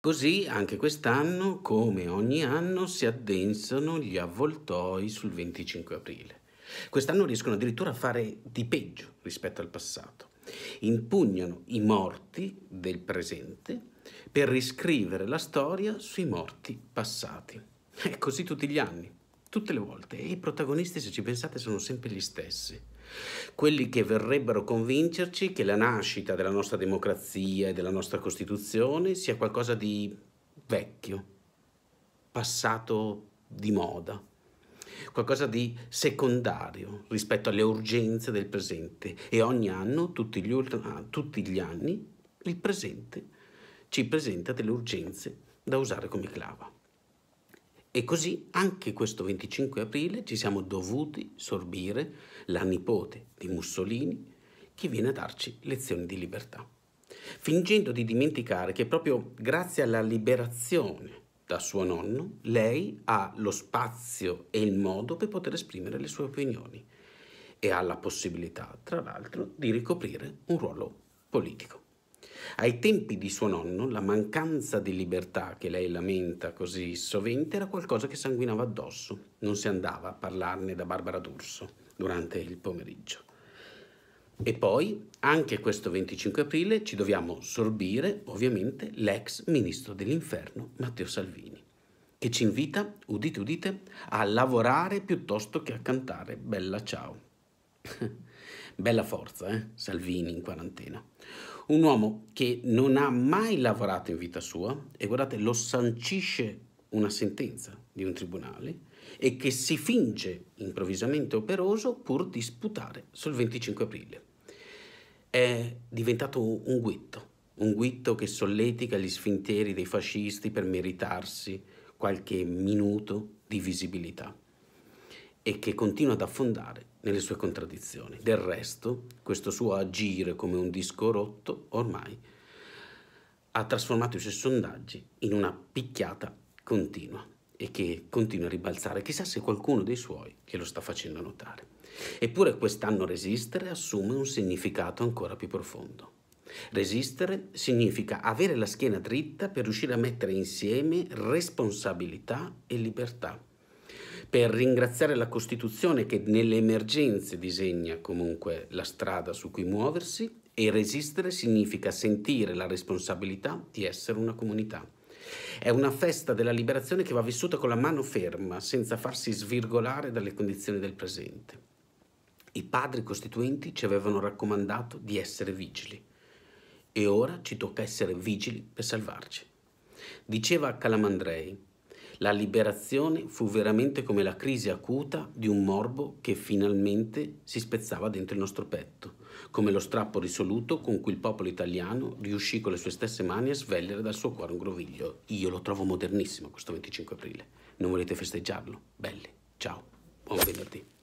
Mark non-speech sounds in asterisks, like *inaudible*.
Così anche quest'anno, come ogni anno, si addensano gli avvoltoi sul 25 aprile. Quest'anno riescono addirittura a fare di peggio rispetto al passato. Impugnano i morti del presente per riscrivere la storia sui morti passati. È così tutti gli anni, tutte le volte, e i protagonisti, se ci pensate, sono sempre gli stessi quelli che verrebbero a convincerci che la nascita della nostra democrazia e della nostra Costituzione sia qualcosa di vecchio, passato di moda, qualcosa di secondario rispetto alle urgenze del presente e ogni anno, tutti gli, ultra, ah, tutti gli anni, il presente ci presenta delle urgenze da usare come clava. E così anche questo 25 aprile ci siamo dovuti sorbire la nipote di Mussolini che viene a darci lezioni di libertà, fingendo di dimenticare che proprio grazie alla liberazione da suo nonno lei ha lo spazio e il modo per poter esprimere le sue opinioni e ha la possibilità, tra l'altro, di ricoprire un ruolo politico. Ai tempi di suo nonno, la mancanza di libertà che lei lamenta così sovente era qualcosa che sanguinava addosso. Non si andava a parlarne da Barbara D'Urso durante il pomeriggio. E poi, anche questo 25 aprile, ci dobbiamo sorbire, ovviamente, l'ex ministro dell'inferno Matteo Salvini, che ci invita, udite udite, a lavorare piuttosto che a cantare Bella Ciao. *laughs* Bella forza, eh? Salvini in quarantena. Un uomo che non ha mai lavorato in vita sua e guardate, lo sancisce una sentenza di un tribunale e che si finge improvvisamente operoso pur di sputare sul 25 aprile. È diventato un guitto, un guitto che solletica gli sfinteri dei fascisti per meritarsi qualche minuto di visibilità e che continua ad affondare nelle sue contraddizioni. Del resto, questo suo agire come un disco rotto ormai ha trasformato i suoi sondaggi in una picchiata continua e che continua a ribalzare. Chissà se qualcuno dei suoi che lo sta facendo notare. Eppure quest'anno resistere assume un significato ancora più profondo. Resistere significa avere la schiena dritta per riuscire a mettere insieme responsabilità e libertà per ringraziare la Costituzione che nelle emergenze disegna comunque la strada su cui muoversi e resistere significa sentire la responsabilità di essere una comunità. È una festa della liberazione che va vissuta con la mano ferma, senza farsi svirgolare dalle condizioni del presente. I padri costituenti ci avevano raccomandato di essere vigili e ora ci tocca essere vigili per salvarci. Diceva Calamandrei, la liberazione fu veramente come la crisi acuta di un morbo che finalmente si spezzava dentro il nostro petto, come lo strappo risoluto con cui il popolo italiano riuscì con le sue stesse mani a svellere dal suo cuore un groviglio. Io lo trovo modernissimo questo 25 aprile. Non volete festeggiarlo? Belli. Ciao. Buon venerdì.